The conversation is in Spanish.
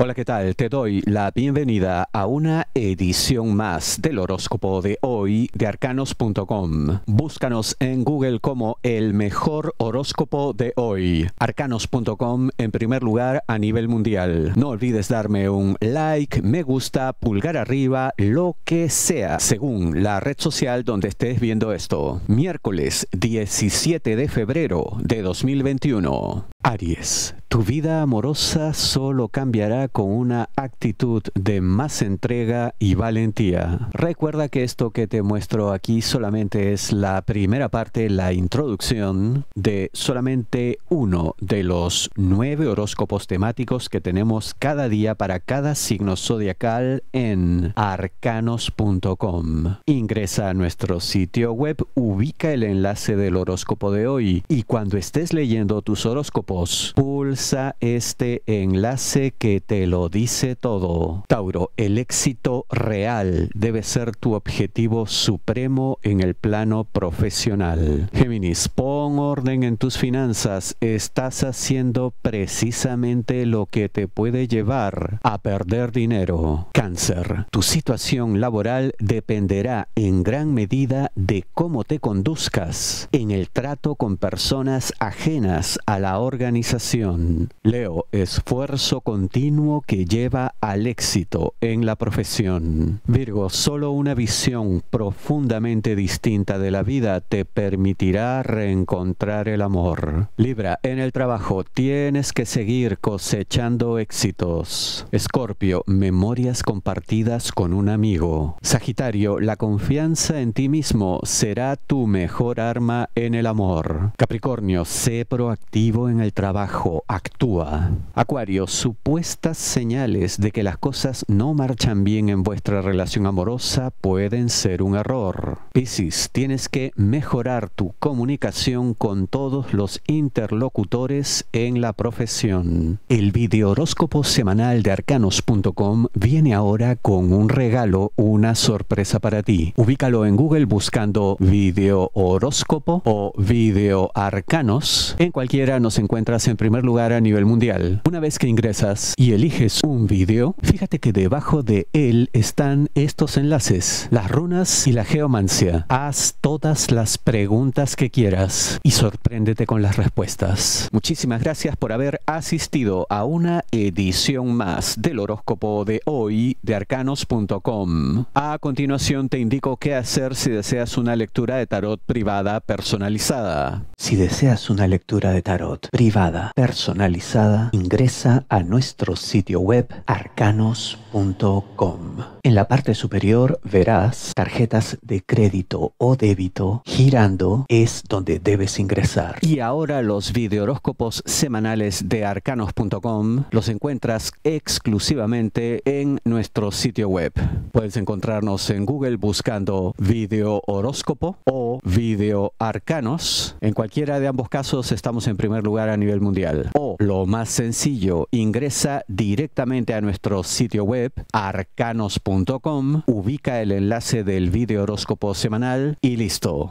Hola, ¿qué tal? Te doy la bienvenida a una edición más del horóscopo de hoy de arcanos.com. Búscanos en Google como el mejor horóscopo de hoy. Arcanos.com en primer lugar a nivel mundial. No olvides darme un like, me gusta, pulgar arriba, lo que sea, según la red social donde estés viendo esto. Miércoles 17 de febrero de 2021. Aries, tu vida amorosa solo cambiará con una actitud de más entrega y valentía. Recuerda que esto que te muestro aquí solamente es la primera parte, la introducción de solamente uno de los nueve horóscopos temáticos que tenemos cada día para cada signo zodiacal en arcanos.com. Ingresa a nuestro sitio web, ubica el enlace del horóscopo de hoy y cuando estés leyendo tus horóscopos, Pulsa este enlace que te lo dice todo. Tauro, el éxito real debe ser tu objetivo supremo en el plano profesional. Géminis, pon orden en tus finanzas. Estás haciendo precisamente lo que te puede llevar a perder dinero. Cáncer, tu situación laboral dependerá en gran medida de cómo te conduzcas en el trato con personas ajenas a la organización organización. Leo, esfuerzo continuo que lleva al éxito en la profesión. Virgo, solo una visión profundamente distinta de la vida te permitirá reencontrar el amor. Libra, en el trabajo tienes que seguir cosechando éxitos. Escorpio, memorias compartidas con un amigo. Sagitario, la confianza en ti mismo será tu mejor arma en el amor. Capricornio, sé proactivo en el trabajo, actúa. Acuario, supuestas señales de que las cosas no marchan bien en vuestra relación amorosa pueden ser un error. Piscis, tienes que mejorar tu comunicación con todos los interlocutores en la profesión. El horóscopo semanal de arcanos.com viene ahora con un regalo, una sorpresa para ti. Ubícalo en Google buscando video horóscopo o video arcanos. En cualquiera nos encuentra entras en primer lugar a nivel mundial. Una vez que ingresas y eliges un vídeo, fíjate que debajo de él están estos enlaces, las runas y la geomancia. Haz todas las preguntas que quieras y sorpréndete con las respuestas. Muchísimas gracias por haber asistido a una edición más del horóscopo de hoy de arcanos.com. A continuación te indico qué hacer si deseas una lectura de tarot privada personalizada. Si deseas una lectura de tarot privada, privada personalizada, ingresa a nuestro sitio web arcanos.com. En la parte superior verás tarjetas de crédito o débito. Girando es donde debes ingresar. Y ahora los videohoróscopos semanales de arcanos.com los encuentras exclusivamente en nuestro sitio web. Puedes encontrarnos en Google buscando video horóscopo o video arcanos. En cualquiera de ambos casos estamos en primer lugar a nivel mundial. O lo más sencillo, ingresa directamente a nuestro sitio web arcanos.com ubica el enlace del video horóscopo semanal y listo.